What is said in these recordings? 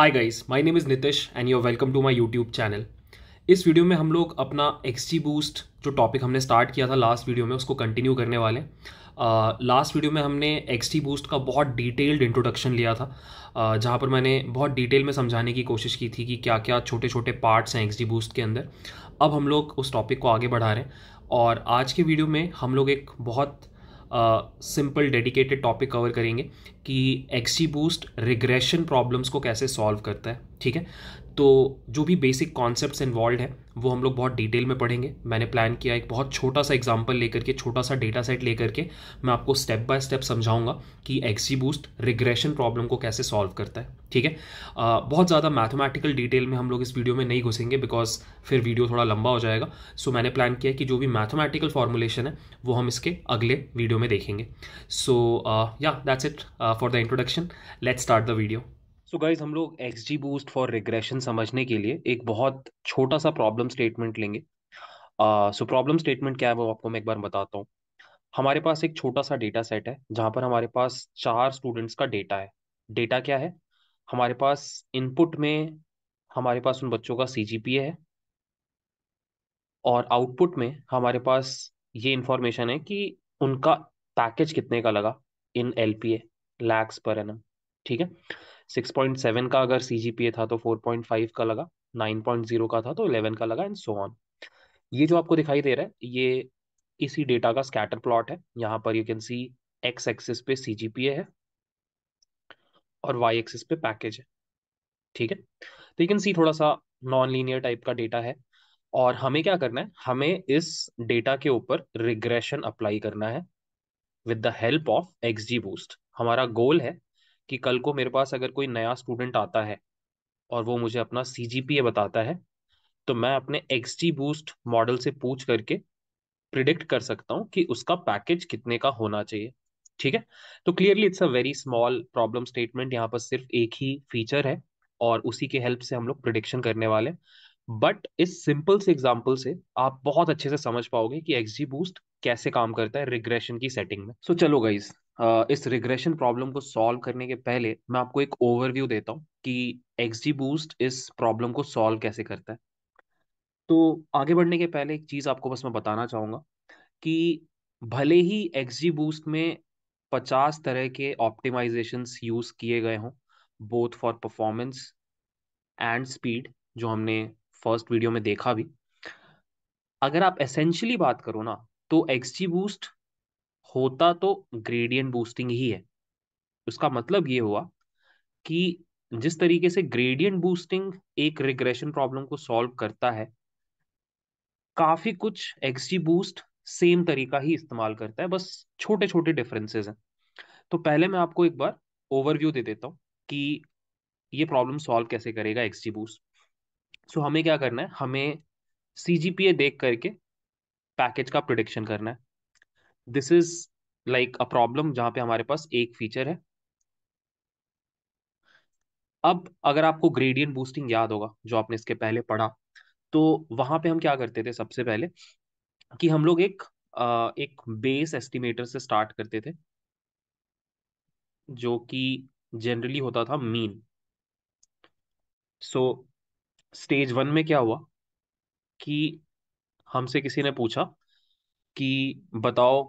Hi guys my name is Nitish and your welcome to my YouTube channel इस वीडियो में हम लोग अपना एक्सजी बूस्ट जो टॉपिक हमने स्टार्ट किया था लास्ट वीडियो में उसको कंटिन्यू करने वाले लास्ट लास्ट वीडियो में हमने एक्सटी बूस्ट का बहुत डिटेल्ड इंट्रोडक्शन लिया था uh, जहाँ पर मैंने बहुत डिटेल में समझाने की कोशिश की थी कि क्या क्या छोटे छोटे पार्ट्स हैं एक्सजी बूस्ट के अंदर अब हम लोग उस टॉपिक को आगे बढ़ा रहे हैं और आज के वीडियो में हम लोग एक बहुत सिंपल डेडिकेटेड टॉपिक कवर करेंगे कि एक्सी बूस्ट रिग्रेशन प्रॉब्लम्स को कैसे सॉल्व करता है ठीक है तो जो भी बेसिक कॉन्सेप्ट इन्वॉल्व हैं वो हम लोग बहुत डिटेल में पढ़ेंगे मैंने प्लान किया एक बहुत छोटा सा एग्जाम्पल लेकर के छोटा सा डेटा सेट लेकर के मैं आपको स्टेप बाय स्टेप समझाऊंगा कि एक्सी बूस्ट रिग्रेशन प्रॉब्लम को कैसे सॉल्व करता है ठीक है आ, बहुत ज़्यादा मैथमेटिकल डिटेल में हम लोग इस वीडियो में नहीं घुसेंगे बिकॉज फिर वीडियो थोड़ा लंबा हो जाएगा सो मैंने प्लान किया कि जो भी मैथमेटिकल फॉर्मुलेशन है वो हम इसके अगले वीडियो में देखेंगे so yeah that's it for the introduction let's start the video so so guys हम लोग X ji boost for regression समझने के लिए एक बहुत छोटा सा प्रॉब्लम स्टेटमेंट लेंगे सो प्रॉब्लम स्टेटमेंट क्या है वो आपको मैं एक बार बताता हूँ हमारे पास एक छोटा सा डेटा सेट है जहाँ पर हमारे पास चार स्टूडेंट्स का डेटा है डेटा क्या है हमारे पास इनपुट में हमारे पास उन बच्चों का सी जी पी है और आउटपुट में हमारे पास ये इंफॉर्मेशन है कि उनका पैकेज कितने का लगा in L P A lakhs पर एनम ठीक है 6.7 का अगर सी था तो 4.5 का लगा 9.0 का था तो 11 का लगा एंड सो ऑन ये जो आपको दिखाई दे रहा है ये इसी डेटा का स्कैटर प्लॉट है यहाँ पर you can see X axis पे सी है और वाई एक्सिस पे पैकेज है ठीक है तो यू कैन सी थोड़ा सा नॉन लीनियर टाइप का डेटा है और हमें क्या करना है हमें इस डेटा के ऊपर रिग्रेशन अप्लाई करना है with the help of X boost हमारा गोल है कि कल को मेरे पास अगर कोई नया स्टूडेंट आता है और वो मुझे अपना सी जी पी ए बताता है तो मैं अपने एक्स जी बूस्ट मॉडल से पूछ करके प्रिडिक्ट कर सकता हूँ कि उसका पैकेज कितने का होना चाहिए ठीक है तो clearly it's a very small problem statement यहाँ पर सिर्फ एक ही फीचर है और उसी के हेल्प से हम लोग प्रिडिक्शन करने वाले बट इस सिंपल से एग्जाम्पल से आप बहुत अच्छे से समझ पाओगे कि एक्सजी बूस्ट कैसे काम करता है रिग्रेशन की सेटिंग में सो so, चलो गाइज इस रिग्रेशन प्रॉब्लम को सॉल्व करने के पहले मैं आपको एक ओवरव्यू देता हूँ कि एक्सजी बूस्ट इस प्रॉब्लम को सॉल्व कैसे करता है तो आगे बढ़ने के पहले एक चीज़ आपको बस मैं बताना चाहूँगा कि भले ही एक्सजी बूस्ट में पचास तरह के ऑप्टिमाइजेशन यूज़ किए गए हों both for performance and speed जो हमने फर्स्ट वीडियो में देखा भी अगर आप एसेंशियली बात करो ना तो एक्सजी बूस्ट होता तो ग्रेडियंट बूस्टिंग ही है उसका मतलब ये हुआ कि जिस तरीके से ग्रेडियंट बूस्टिंग एक रिग्रेशन प्रॉब्लम को सॉल्व करता है काफी कुछ एक्सजी बूस्ट सेम तरीका ही इस्तेमाल करता है बस छोटे छोटे डिफरेंसेस हैं तो पहले मैं आपको एक बार ओवरव्यू दे देता हूँ कि ये प्रॉब्लम सॉल्व कैसे करेगा एक्सजी बूस्ट सो हमें क्या करना है हमें सी जी पी ए देख करके पैकेज का प्रोडिक्शन करना है this is like a problem जहां पे हमारे पास एक फीचर है अब अगर आपको ग्रेडियंट बूस्टिंग याद होगा जो आपने इसके पहले पढ़ा तो वहां पे हम क्या करते थे सबसे पहले कि हम लोग एक आ, एक बेस एस्टिमेटर से स्टार्ट करते थे जो कि जनरली होता था मीन सो स्टेज वन में क्या हुआ कि हमसे किसी ने पूछा कि बताओ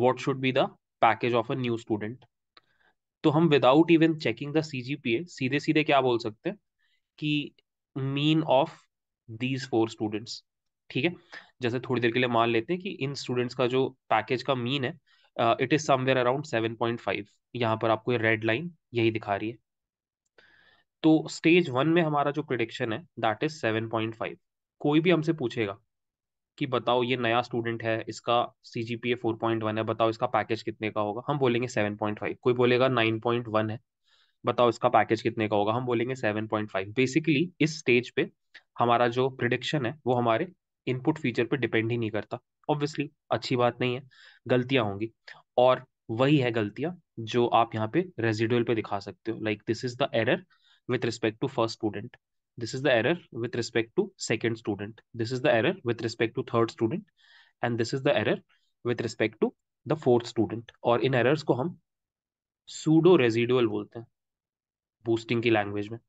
what should be the package of a new student तो हम without even checking the a सीधे सीधे क्या बोल सकते हैं कि mean of these four students ठीक है जैसे थोड़ी देर के लिए मान लेते हैं कि इन स्टूडेंट्स का जो पैकेज का मीन है it is somewhere around seven point five यहाँ पर आपको ये रेड लाइन यही दिखा रही है तो स्टेज वन में हमारा जो प्रिडिक्शन है that is seven point five कोई भी हमसे पूछेगा कि बताओ ये नया स्टूडेंट है इसका C G P A four point one है बताओ इसका पैकेज कितने का होगा हम बोलेंगे सेवन पॉइंट फाइव कोई बोलेगा नाइन पॉइंट वन है बताओ इसका पैकेज कितने का होगा हम बोलेंगे सेवन पॉइंट फाइव बेसिकली इस स्टेज पे हमारा जो प्रिडिक्शन है वो हमारे इनपुट फीचर पे डिपेंड ही नहीं करता ऑब्वियसली अच्छी बात नहीं है गलतियां होंगी और वही है गलतियां जो आप यहाँ पे रेजिडुअल पे दिखा सकते हो like this is the error with respect to first student This is the error with respect to second student. This is the error with respect to third student. And this is the error with respect to the fourth student. or in errors ko hum pseudo residual bolte hain boosting ki language mein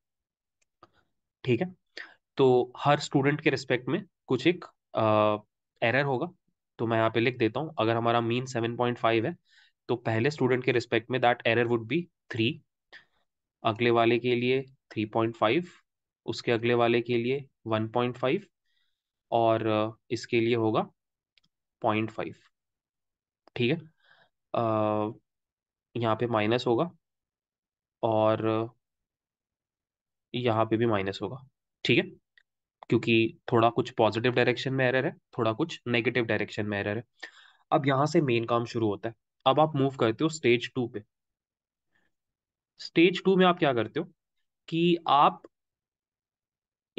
theek hai to har student ke respect mein kuch ek uh, error hoga to main yahan pe likh deta hu agar hamara mean 7.5 hai to pehle student ke respect mein that error would be 3 agle wale ke liye लिए उसके अगले वाले के लिए one point five और इसके लिए होगा पॉइंट फाइव ठीक है आ, यहाँ पे माइनस होगा और यहाँ पे भी माइनस होगा ठीक है क्योंकि थोड़ा कुछ पॉजिटिव डायरेक्शन में एरर है थोड़ा कुछ नेगेटिव डायरेक्शन में एरर है अब यहाँ से मेन काम शुरू होता है अब आप मूव करते हो स्टेज टू पे स्टेज टू में आप क्या करते हो कि आप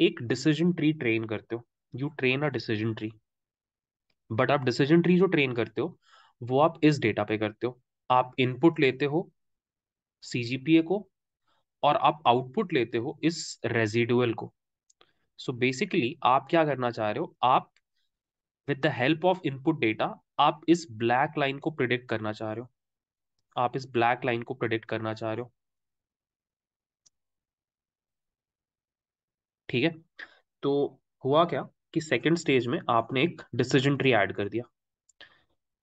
एक डिसीजन ट्री ट्रेन करते हो you train a decision tree but आप डिसीजन ट्री जो ट्रेन करते हो वो आप इस डेटा पे करते हो आप इनपुट लेते हो सीजीपीए को और आप आउटपुट लेते हो इस रेजिडुअल को सो so बेसिकली आप क्या करना चाह रहे हो आप with the help of input data आप इस ब्लैक लाइन को प्रिडिक्ट करना चाह रहे हो आप इस ब्लैक लाइन को प्रिडिक्ट करना चाह रहे हो ठीक है तो हुआ क्या कि सेकेंड स्टेज में आपने एक डिसीजन ट्री ऐड कर दिया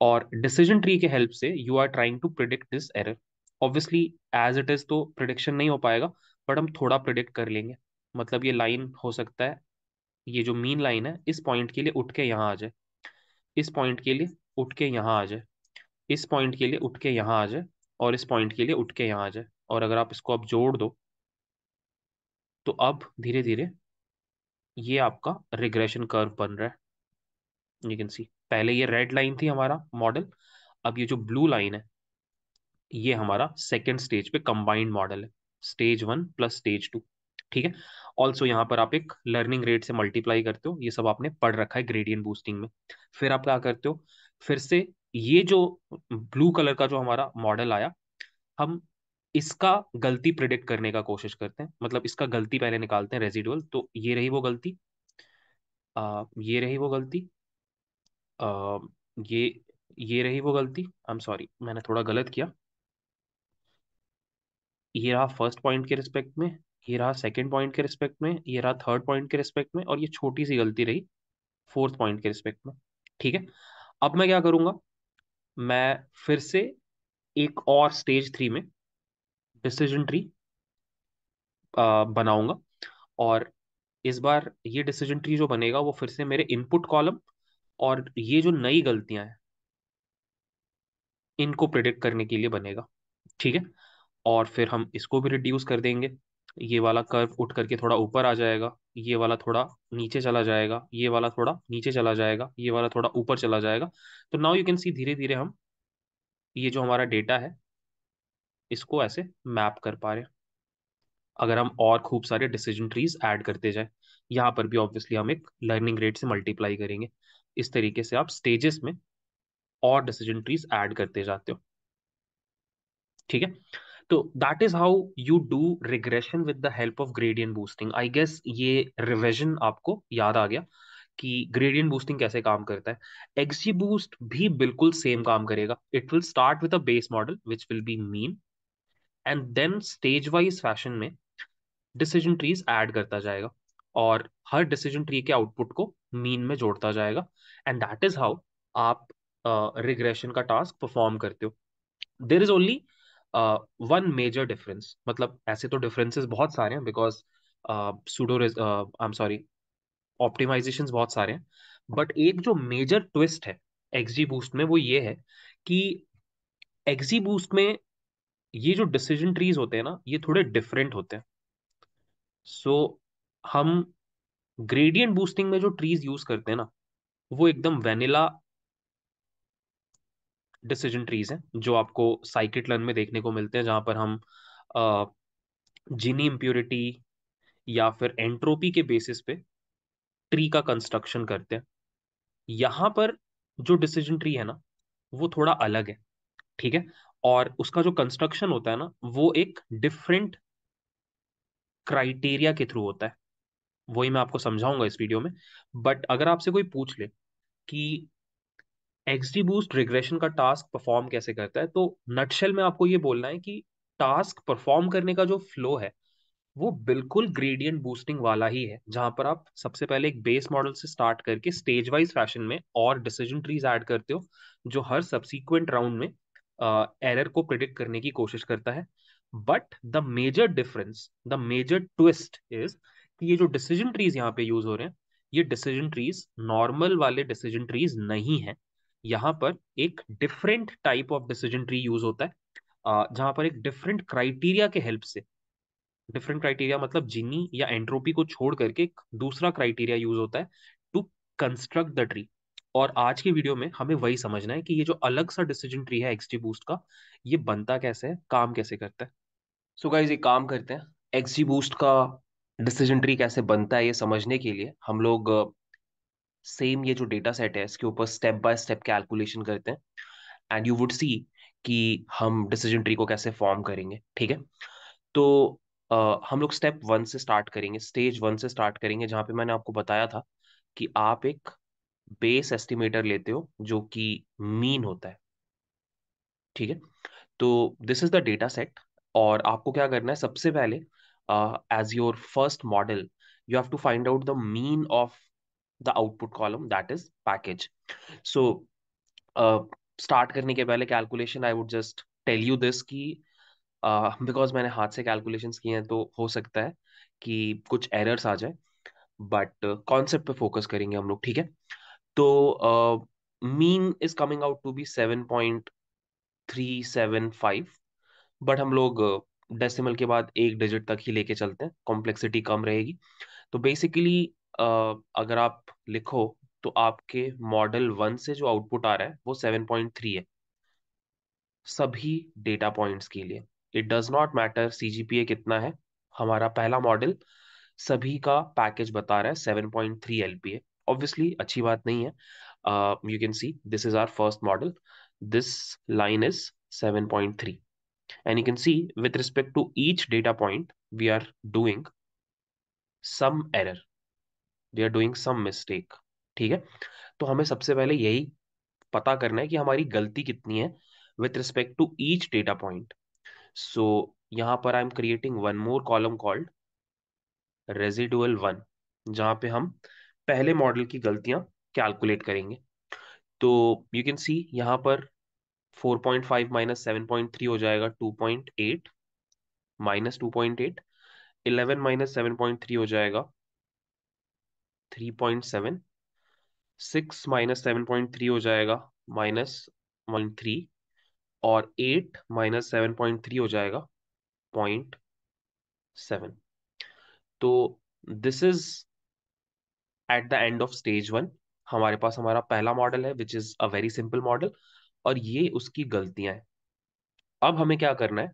और डिसीजन ट्री के हेल्प से you are trying to predict this error obviously as it is तो प्रिडिक्शन नहीं हो पाएगा बट हम थोड़ा प्रिडिक्ट कर लेंगे मतलब ये लाइन हो सकता है ये जो मीन लाइन है इस पॉइंट के लिए उठ के यहाँ आ जाए इस पॉइंट के लिए उठ के यहाँ आ जाए इस पॉइंट के लिए उठ के यहाँ आ जाए और इस पॉइंट के लिए उठ के यहाँ आ जाए और अगर आप इसको आप जोड़ दो तो अब धीरे धीरे ये आपका रिग्रेशन कर्व बन रहा है यू कैन सी पहले ये रेड लाइन थी हमारा मॉडल अब ये जो ब्लू लाइन है ये हमारा सेकेंड स्टेज पे कंबाइंड मॉडल है stage one plus stage two ठीक है ऑल्सो यहाँ पर आप एक लर्निंग रेट से मल्टीप्लाई करते हो ये सब आपने पढ़ रखा है ग्रेडियंट बूस्टिंग में फिर आप क्या करते हो फिर से ये जो ब्लू कलर का जो हमारा मॉडल आया हम इसका गलती प्रिडिक्ट करने का कोशिश करते हैं मतलब इसका गलती पहले निकालते हैं रेजिडुअल तो ये रही वो गलती आ, ये रही वो गलती आ, ये ये रही वो गलती आई एम सॉरी मैंने थोड़ा गलत किया ये रहा फर्स्ट पॉइंट के रिस्पेक्ट में ये रहा सेकंड पॉइंट के रिस्पेक्ट में ये रहा थर्ड पॉइंट के रिस्पेक्ट में और ये छोटी सी गलती रही फोर्थ पॉइंट के रिस्पेक्ट में ठीक है अब मैं क्या करूंगा मैं फिर से एक और स्टेज थ्री में डिसीजन ट्री बनाऊंगा और इस बार ये डिसीजन ट्री जो बनेगा वो फिर से मेरे इनपुट कॉलम और ये जो नई गलतियां हैं इनको प्रिडिक्ट करने के लिए बनेगा ठीक है और फिर हम इसको भी रिड्यूस कर देंगे ये वाला कर्व उठ करके थोड़ा ऊपर आ जाएगा ये वाला थोड़ा नीचे चला जाएगा ये वाला थोड़ा नीचे चला जाएगा ये वाला थोड़ा ऊपर चला जाएगा तो नाउ यू कैन सी धीरे धीरे हम ये जो हमारा डेटा है इसको ऐसे मैप कर पा रहे अगर हम और खूब सारे डिसीजन ट्रीज ऐड करते जाए यहाँ पर भी ऑब्वियसली हम एक लर्निंग रेट से मल्टीप्लाई करेंगे इस तरीके से आप स्टेजेस में और डिसीजन ट्रीज ऐड करते जाते हो ठीक है तो that is how you do regression with the help of gradient boosting I guess ये रिविजन आपको याद आ गया कि ग्रेडियंट बूस्टिंग कैसे काम करता है एक्सी बूस्ट भी बिल्कुल सेम काम करेगा it will start with a base model which will be mean and then stage wise fashion में डिसीजन ट्रीज ऐड करता जाएगा और हर डिसीजन ट्री के आउटपुट को मीन में जोड़ता जाएगा एंड दैट इज हाउ आप रिग्रेशन uh, का टास्क परफॉर्म करते हो there is only one major difference मतलब ऐसे तो डिफरेंसेस बहुत सारे हैं because pseudo I am sorry optimization बहुत सारे हैं बट एक जो मेजर ट्विस्ट है एक्जी बूस्ट में वो ये है कि एक्जी बूस्ट में ये जो डिसीजन ट्रीज होते हैं ना ये थोड़े डिफरेंट होते हैं सो so, हम ग्रेडियंट बूस्टिंग में जो ट्रीज यूज करते हैं ना वो एकदम वेनिला डिसीजन ट्रीज हैं जो आपको साइकिट लर्न में देखने को मिलते हैं जहां पर हम जीनी इम्प्योरिटी या फिर एंट्रोपी के बेसिस पे ट्री का कंस्ट्रक्शन करते हैं यहां पर जो डिसीजन ट्री है ना वो थोड़ा अलग है ठीक है और उसका जो कंस्ट्रक्शन होता है ना वो एक डिफरेंट क्राइटेरिया के थ्रू होता है वही मैं आपको समझाऊंगा इस वीडियो में बट अगर आपसे कोई पूछ ले कि एक्सडी बूस्ट रिग्रेशन का टास्क परफॉर्म कैसे करता है तो नटशेल में आपको ये बोलना है कि टास्क परफॉर्म करने का जो फ्लो है वो बिल्कुल ग्रेडियंट बूस्टिंग वाला ही है जहां पर आप सबसे पहले एक बेस मॉडल से स्टार्ट करके स्टेज वाइज फैशन में और डिसीजन ट्रीज ऐड करते हो जो हर सब्सिक्वेंट राउंड में एरर को प्रिडिक्ट करने की कोशिश करता है but the major difference the major twist is कि ये जो डिसीजन ट्रीज यहाँ पे यूज हो रहे हैं ये डिसीजन ट्रीज नॉर्मल वाले डिसीजन ट्रीज नहीं है यहाँ पर एक different type of decision tree use होता है जहां पर एक डिफरेंट क्राइटेरिया के हेल्प से डिफरेंट क्राइटेरिया मतलब जिनी या एंट्रोपी को छोड़ करके एक दूसरा क्राइटेरिया यूज होता है टू कंस्ट्रक्ट द ट्री और आज की वीडियो में हमें वही समझना है कि ये जो अलग सा डिसीजन ट्री है एक्सटी बूस्ट का ये बनता कैसे है काम कैसे करता है सो so गाइज ये काम करते हैं एक्सटी बूस्ट का डिसीजन ट्री कैसे बनता है ये समझने के लिए हम लोग सेम ये जो डेटा सेट है इसके ऊपर स्टेप बाय स्टेप कैलकुलेशन करते हैं एंड यू वुड सी कि हम डिसीजन ट्री को कैसे फॉर्म करेंगे ठीक है तो आ, हम लोग स्टेप वन से स्टार्ट करेंगे स्टेज वन से स्टार्ट करेंगे जहाँ पे मैंने आपको बताया था कि आप एक बेस एस्टिमेटर लेते हो जो कि मीन होता है ठीक है तो this is the data set और आपको क्या करना है सबसे पहले as your first model you have to find out the mean of the output column that is package so start करने के पहले calculation I would just tell you this की बिकॉज uh, मैंने हाथ से कैलकुलेशंस किए हैं तो हो सकता है कि कुछ एरर्स आ जाए बट कॉन्सेप्ट पे फोकस करेंगे हम लोग ठीक है तो mean is coming out to be seven point three seven five but हम लोग डेसिमल के बाद एक डिजिट तक ही लेके चलते हैं कॉम्प्लेक्सिटी कम रहेगी तो बेसिकली अगर आप लिखो तो आपके मॉडल वन से जो आउटपुट आ रहा है वो सेवन पॉइंट थ्री है सभी डेटा पॉइंट्स के लिए it does not matter CGPA कितना है हमारा पहला मॉडल सभी का पैकेज बता रहा है seven point three LPA obviously अच्छी बात नहीं है you can see this is our first model this line is 7.3 and you can see with respect to each data point we are doing some error we are doing some mistake ठीक है तो हमें सबसे पहले यही पता करना है कि हमारी गलती कितनी है with respect to each data point so यहाँ पर I am creating one more column called residual one जहां पे हम पहले मॉडल की गलतियां कैलकुलेट करेंगे तो यू कैन सी यहां पर 4.5 point five minus seven point three हो जाएगा 2.8 point eight minus two point eight eleven minus seven point three हो जाएगा three point seven six minus seven point three हो जाएगा माइनस वन थ्री और eight minus seven point three हो जाएगा point seven तो this is at the end of stage one हमारे पास हमारा पहला मॉडल है which is a very simple model और ये उसकी गलतियां हैं अब हमें क्या करना है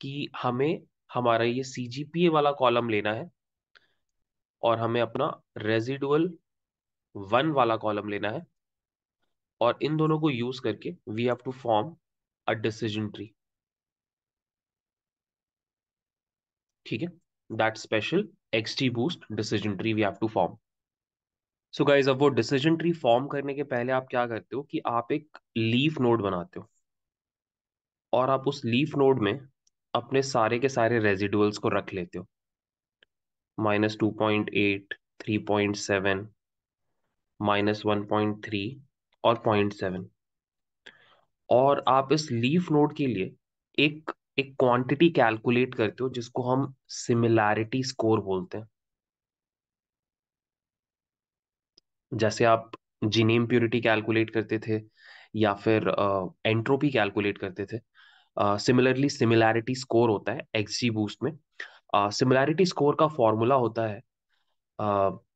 कि हमें हमारा ये सी जी पी ए वाला कॉलम लेना है और हमें अपना रेजिडुअल वन वाला कॉलम लेना है और इन दोनों को यूज करके we have to form a decision tree ठीक है that special XG boost decision tree we have to form so so guys अब वो डिसीजन ट्री फॉर्म करने के पहले आप क्या करते हो कि आप एक लीफ नोड बनाते हो और आप उस लीफ नोड में अपने सारे के सारे रेजिडुअल्स को रख लेते हो minus two point eight three point seven minus one point three और पॉइंट सेवन और आप इस लीफ नोड के लिए एक एक क्वांटिटी कैलकुलेट करते हो जिसको हम सिमिलैरिटी स्कोर बोलते हैं जैसे आप जीनेम प्योरिटी कैलकुलेट करते थे या फिर एंट्रोपी कैलकुलेट करते थे सिमिलरली सिमिलैरिटी स्कोर होता है एक्स बूस्ट में सिमिलैरिटी uh, स्कोर का फॉर्मूला होता है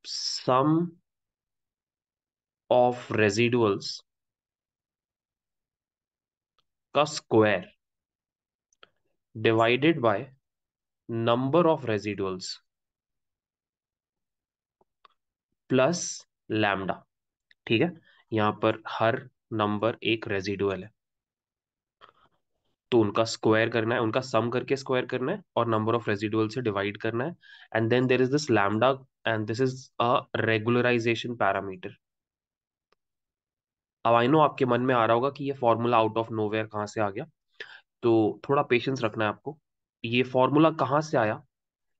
सम ऑफ रेजिडुअल्स का square divided by number of residuals plus lambda ठीक है यहां पर हर नंबर एक रेजिडुअल है तो उनका स्क्वायर करना है उनका सम करके स्क्वायर करना है और नंबर ऑफ रेजिडुअल से डिवाइड करना है and then there is this lambda and this is a regularization parameter अब आई नो आपके मन में आ रहा होगा कि ये फॉर्मूला आउट ऑफ नोवेयर कहां से आ गया तो थोड़ा पेशेंस रखना है आपको ये फॉर्मूला कहाँ से आया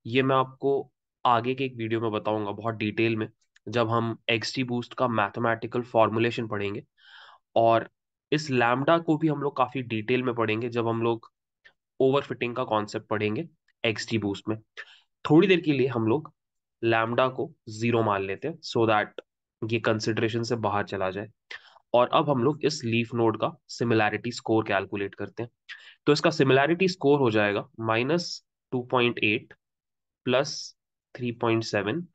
ये मैं आपको आगे के एक वीडियो में बताऊंगा बहुत डिटेल में जब हम एक्स टी बूस्ट का मैथमेटिकल फॉर्मुलेशन पढ़ेंगे और इस लैमडा को भी हम लोग काफ़ी डिटेल में पढ़ेंगे जब हम लोग ओवर फिटिंग का कॉन्सेप्ट पढ़ेंगे एक्स टी बूस्ट में थोड़ी देर के लिए हम लोग लैमडा को ज़ीरो मान लेते हैं सो दैट ये कंसिडरेशन से बाहर चला जाए और अब हम लोग इस लीफ नोड का सिमिलैरिटी स्कोर कैलकुलेट करते हैं तो इसका सिमिलैरिटी स्कोर हो जाएगा minus two point eight plus three point seven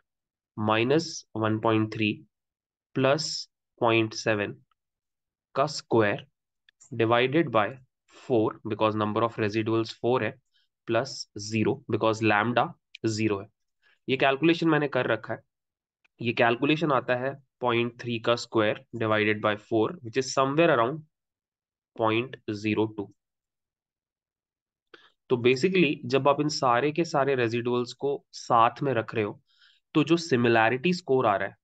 minus one point three plus point seven का square divided by four because number of residuals four है plus zero because lambda zero है ये calculation मैंने कर रखा है ये कैलकुलेशन आता है पॉइंट थ्री का square divided by four which is somewhere around point zero two तो बेसिकली जब आप इन सारे के सारे रेजिडुअल्स को साथ में रख रहे हो तो जो सिमिलैरिटी स्कोर आ रहा है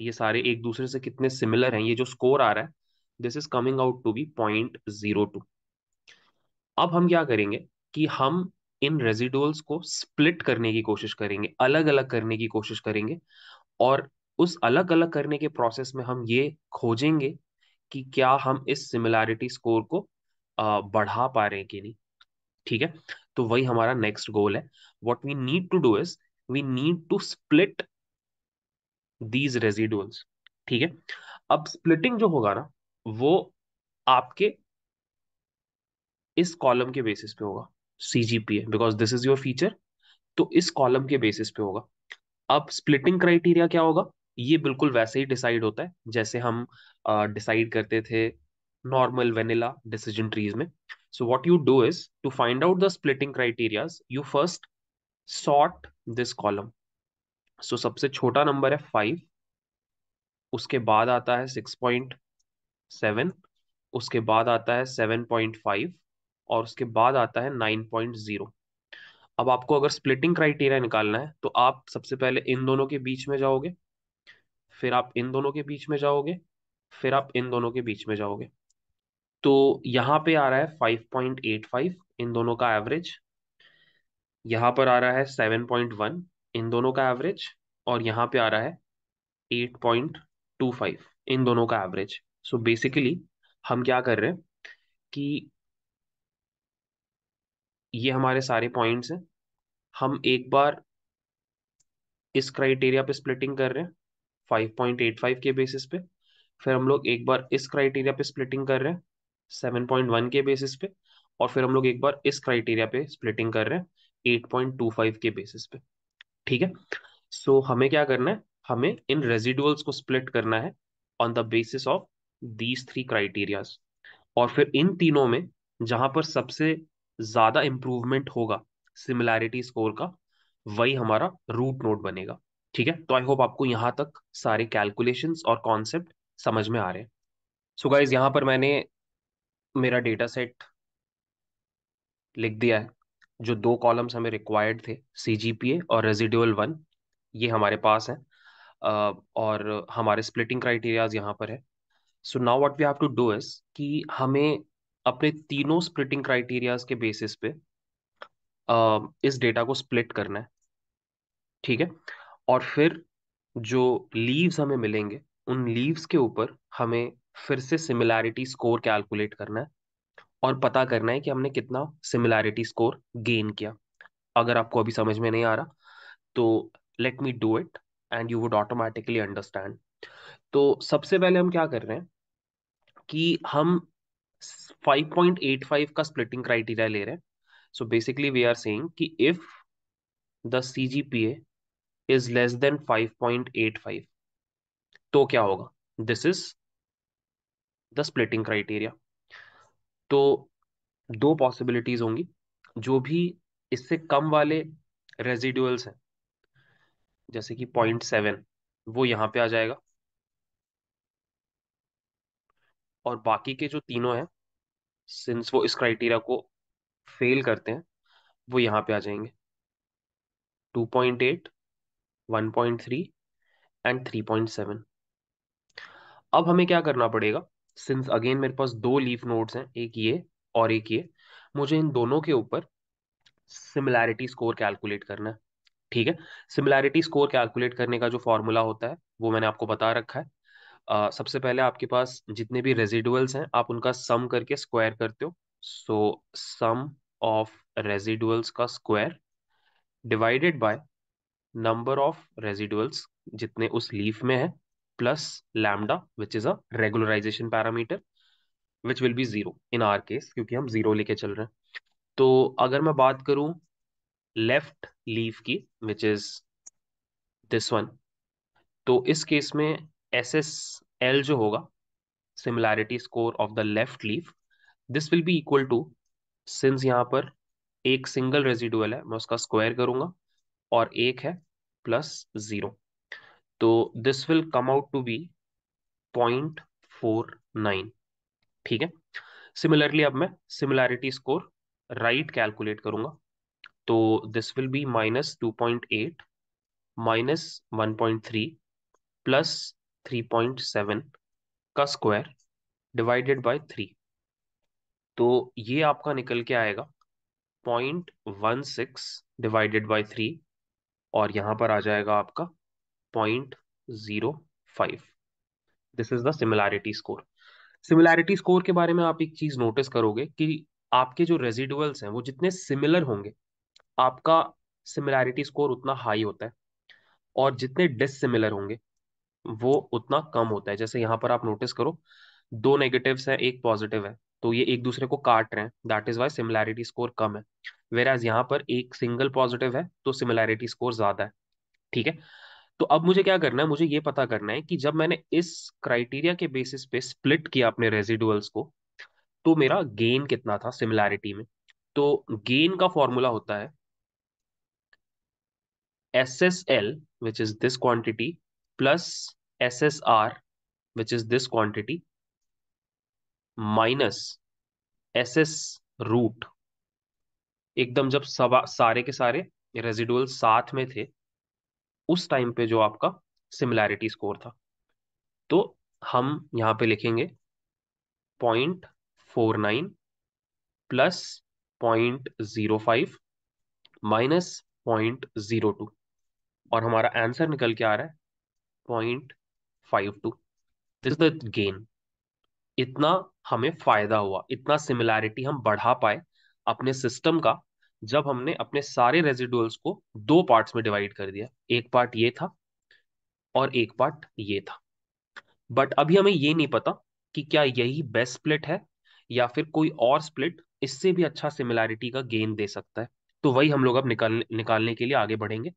ये सारे एक दूसरे से कितने सिमिलर हैं ये जो स्कोर आ रहा है this is coming out to be point zero two अब हम क्या करेंगे कि हम इन रेजिडुअल्स को स्प्लिट करने की कोशिश करेंगे अलग अलग करने की कोशिश करेंगे और उस अलग अलग करने के प्रोसेस में हम ये खोजेंगे कि क्या हम इस सिमिलैरिटी स्कोर को बढ़ा पा रहे हैं कि नहीं ठीक है तो वही हमारा नेक्स्ट गोल है what we need to do is we need to split these residuals ठीक है अब स्प्लिटिंग जो होगा ना वो आपके इस कॉलम के बेसिस पे होगा CGPA because this is your feature तो इस कॉलम के बेसिस पे होगा अब स्प्लिटिंग क्राइटेरिया क्या होगा ये बिल्कुल वैसे ही डिसाइड होता है जैसे हम डिसाइड uh, करते थे नॉर्मल वेनिला डिसीजन ट्रीज में so what you do is to find out the splitting criterias you first sort this column so सबसे छोटा नंबर है फाइव उसके बाद आता है सिक्स पॉइंट सेवन उसके बाद आता है सेवन पॉइंट फाइव और उसके बाद आता है नाइन पॉइंट जीरो अब आपको अगर स्प्लिटिंग क्राइटेरिया निकालना है तो आप सबसे पहले इन दोनों के बीच में जाओगे फिर आप इन दोनों के बीच में जाओगे फिर आप इन दोनों के बीच में जाओगे तो यहाँ पे आ रहा है 5.85 इन दोनों का एवरेज यहाँ पर आ रहा है सेवन पॉइंट वन इन दोनों का एवरेज और यहाँ पे आ रहा है एट पॉइंट टू फाइव इन दोनों का एवरेज सो बेसिकली हम क्या कर रहे हैं कि ये हमारे सारे पॉइंट्स हैं हम एक बार इस क्राइटेरिया पे स्प्लिटिंग कर रहे हैं 5.85 के बेसिस पे फिर हम लोग एक बार इस क्राइटेरिया पे स्प्लिटिंग कर रहे हैं 7.1 के बेसिस पे और फिर हम लोग एक बार इस क्राइटेरिया पे स्प्लिटिंग कर रहे हैं 8.25 के बेसिस पे ठीक है सो so, हमें क्या करना है हमें इन रेजिडुअल्स को स्प्लिट करना है on the basis of these three criterias और फिर इन तीनों में जहां पर सबसे ज्यादा इंप्रूवमेंट होगा सिमिलैरिटी स्कोर का वही हमारा रूट नोट बनेगा ठीक है तो आई होप आपको यहां तक सारे कैलकुलेशंस और कॉन्सेप्ट समझ में आ रहे हैं सो गाइज यहां पर मैंने मेरा डेटा सेट लिख दिया है जो दो कॉलम्स हमें रिक्वायर्ड थे सी और रेजिडुअल वन ये हमारे पास हैं और हमारे स्प्लिटिंग क्राइटेरियाज यहाँ पर है so now what we have to do is कि हमें अपने तीनों स्प्लिटिंग क्राइटेरियाज के बेसिस पे इस डेटा को स्प्लिट करना है ठीक है और फिर जो लीव्स हमें मिलेंगे उन लीव्स के ऊपर हमें फिर से सिमिलैरिटी स्कोर कैलकुलेट करना है और पता करना है कि हमने कितना सिमिलैरिटी स्कोर गेन किया अगर आपको अभी समझ में नहीं आ रहा तो let me do it and you would automatically understand तो सबसे पहले हम क्या कर रहे हैं कि हम 5.85 का स्प्लिटिंग क्राइटेरिया ले रहे हैं so basically we are saying कि if the CGPA is less than 5.85 तो क्या होगा this is the splitting criteria तो दो पॉसिबिलिटीज होंगी जो भी इससे कम वाले रेजिडुअल्स हैं जैसे कि पॉइंट सेवन वो यहाँ पे आ जाएगा और बाकी के जो तीनों हैं सिंस वो इस क्राइटेरिया को फेल करते हैं वो यहाँ पे आ जाएंगे two point eight one point three and three point seven अब हमें क्या करना पड़ेगा सिंस अगेन मेरे पास दो लीफ नोड्स हैं एक ये और एक ये मुझे इन दोनों के ऊपर सिमिलैरिटी स्कोर कैलकुलेट करना है ठीक है सिमिलैरिटी स्कोर कैलकुलेट करने का जो फॉर्मूला होता है वो मैंने आपको बता रखा है Uh, सबसे पहले आपके पास जितने भी रेजिडुअल्स हैं आप उनका सम करके स्क्वायर करते हो सो सम ऑफ रेजिडुअल्स का square divided by number of residuals जितने उस लीफ में है plus lambda, which is a regularization parameter, which will be zero in our case, क्योंकि हम zero लेके चल रहे हैं तो अगर मैं बात करूं लेफ्ट लीव की विच इज दिस वन तो इस केस में एस एस एल जो होगा similarity score of the left leaf this will be equal to since यहाँ पर एक सिंगल रेजिडुअल है मैं उसका स्क्वायर करूंगा और एक है प्लस जीरो तो this will come out to be point four nine ठीक है सिमिलरली अब मैं सिमिलैरिटी स्कोर राइट कैलकुलेट करूंगा तो this will be minus two point eight minus one point three plus three point seven का square divided by three तो ये आपका निकल के आएगा point one six divided by three और यहां पर आ जाएगा आपका point zero five this is the similarity score similarity score के बारे में आप एक चीज नोटिस करोगे कि आपके जो रेजिडुअल्स हैं वो जितने सिमिलर होंगे आपका सिमिलैरिटी स्कोर उतना हाई होता है और जितने डिसिमिलर होंगे वो उतना कम होता है जैसे यहाँ पर आप नोटिस करो दो नेगेटिव्स हैं एक पॉजिटिव है तो ये एक दूसरे को काट रहे हैं that is why similarity score कम है वेर एज यहाँ पर एक सिंगल पॉजिटिव है तो सिमिलैरिटी स्कोर ज्यादा है ठीक है तो अब मुझे क्या करना है मुझे ये पता करना है कि जब मैंने इस क्राइटेरिया के बेसिस पे स्प्लिट किया अपने रेजिडुअल्स को तो मेरा गेन कितना था सिमिलैरिटी में तो गेन का फॉर्मूला होता है S S L which is this quantity plus S S R which is this quantity minus S S root एकदम जब सवा सारे के सारे रेजिडुअल साथ में थे उस टाइम पे जो आपका सिमिलैरिटी स्कोर था तो हम यहाँ पे लिखेंगे point four nine plus point zero five minus point zero two और हमारा आंसर निकल के आ रहा है point five two this the gain इतना हमें फायदा हुआ इतना सिमिलैरिटी हम बढ़ा पाए अपने सिस्टम का जब हमने अपने सारे रेजिडुअल्स को दो पार्ट्स में डिवाइड कर दिया एक पार्ट ये था और एक पार्ट ये था बट अभी हमें ये नहीं पता कि क्या यही बेस्ट स्प्लिट है या फिर कोई और स्प्लिट इससे भी अच्छा सिमिलैरिटी का गेन दे सकता है तो वही हम लोग अब निकाल निकालने के लिए आगे बढ़ेंगे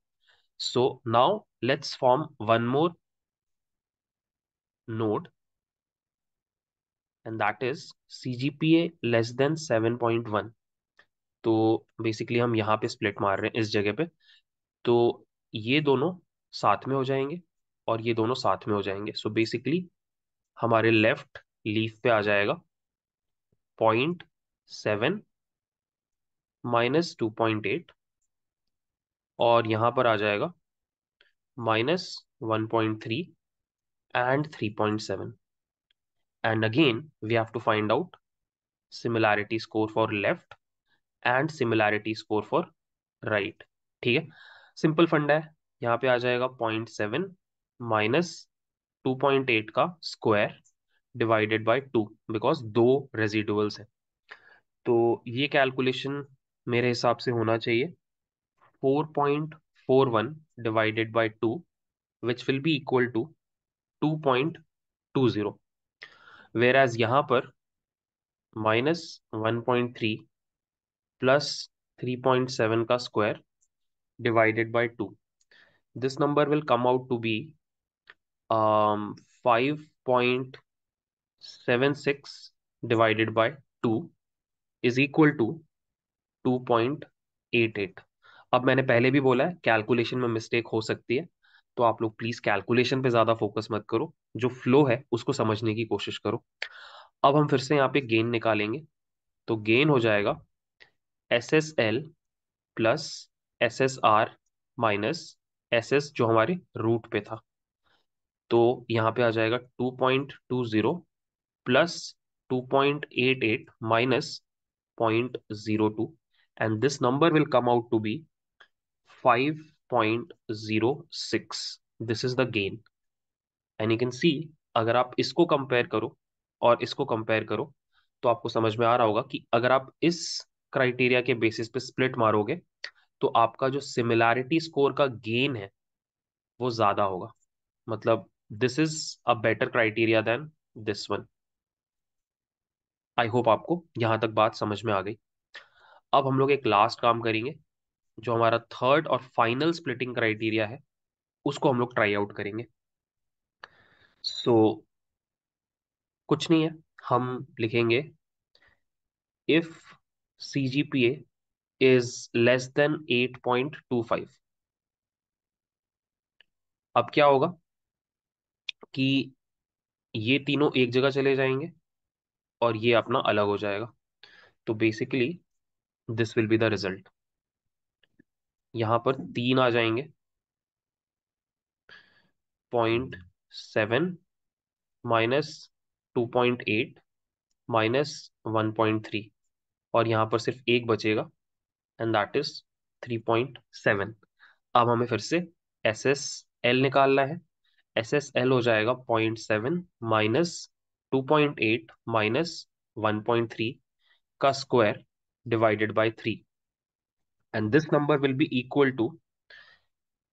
so now let's form one more node and that less than seven point one तो बेसिकली हम यहाँ पे स्प्लिट मार रहे हैं इस जगह पे तो ये दोनों साथ में हो जाएंगे और ये दोनों साथ में हो जाएंगे सो so बेसिकली हमारे लेफ्ट लीफ पे आ जाएगा point seven minus two point eight और यहाँ पर आ जाएगा minus one point three and three point seven and again we have to find out similarity score for left and similarity score for right ठीक है सिंपल फंडा है यहाँ पे आ जाएगा point seven minus two point eight का square divided by two because दो रेजिडुअल्स हैं तो ये कैलकुलेशन मेरे हिसाब से होना चाहिए four point four one divided by two which will be equal to two point two zero whereas यहाँ पर minus one point three plus three point seven का square divided by two this number will come out to be five point seven six divided by two is equal to two point eight eight अब मैंने पहले भी बोला है calculation में mistake हो सकती है तो आप लोग प्लीज कैलकुलेशन पे ज्यादा फोकस मत करो जो फ्लो है उसको समझने की कोशिश करो अब हम फिर से यहाँ पे गेन निकालेंगे तो गेन हो जाएगा S S L plus S S R minus S S जो हमारे रूट पे था तो यहाँ पे आ जाएगा two point two zero plus two point eight eight minus point zero two and this number will come out to be five point zero six this is the gain and you can see अगर आप इसको compare करो और इसको compare करो तो आपको समझ में आ रहा होगा कि अगर आप इस क्राइटेरिया के बेसिस पे स्प्लिट मारोगे तो आपका जो सिमिलैरिटी स्कोर का गेन है वो ज्यादा होगा मतलब this is a better criteria than this one I hope आपको यहां तक बात समझ में आ गई अब हम लोग एक लास्ट काम करेंगे जो हमारा थर्ड और फाइनल स्प्लिटिंग क्राइटेरिया है उसको हम लोग ट्राई आउट करेंगे सो so, कुछ नहीं है हम लिखेंगे if CGPA is less than 8.25 अब क्या होगा कि ये तीनों एक जगह चले जाएंगे और ये अपना अलग हो जाएगा तो basically this will be the result यहां पर तीन आ जाएंगे point seven minus two point eight minus one point three और यहाँ पर सिर्फ एक बचेगा and that is three point seven अब हमें फिर से एस एस एल निकालना है एस एस एल हो जाएगा point seven minus two point eight minus one point three का square divided by three and this number will be equal to